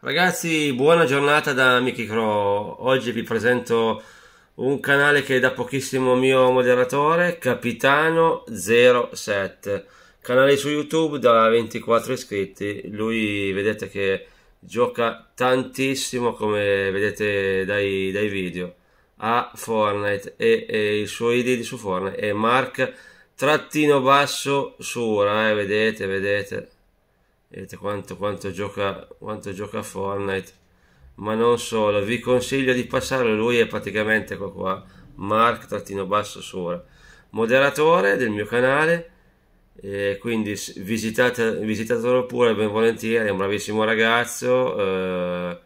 Ragazzi, buona giornata da Mickey Crow. Oggi vi presento un canale che è da pochissimo mio moderatore, Capitano07. Canale su YouTube da 24 iscritti. Lui vedete che gioca tantissimo, come vedete dai, dai video, a Fortnite e, e il suo ID su Fortnite è Mark trattino basso Sura, eh, vedete, vedete vedete eh, quanto, quanto, gioca, quanto gioca Fortnite ma non solo vi consiglio di passarlo lui è praticamente qua qua mark trattino basso sopra moderatore del mio canale eh, quindi visitate, visitatelo pure ben volentieri è un bravissimo ragazzo eh,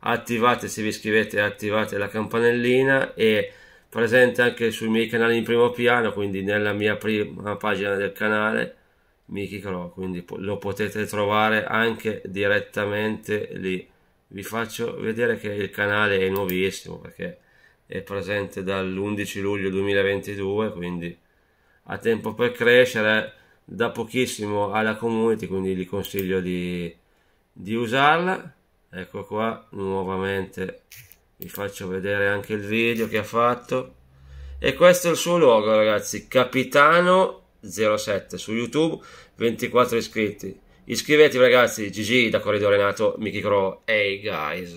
attivate se vi iscrivete attivate la campanellina e presente anche sui miei canali in primo piano quindi nella mia prima pagina del canale Mickey Crow, quindi lo potete trovare anche direttamente lì. Vi faccio vedere che il canale è nuovissimo perché è presente dall'11 luglio 2022, quindi ha tempo per crescere, da pochissimo alla community, quindi vi consiglio di, di usarla. Ecco qua, nuovamente vi faccio vedere anche il video che ha fatto. E questo è il suo logo, ragazzi, Capitano 07 su YouTube, 24 iscritti. Iscrivetevi ragazzi, GG da Corridoio Renato, Michi Cro, hey guys!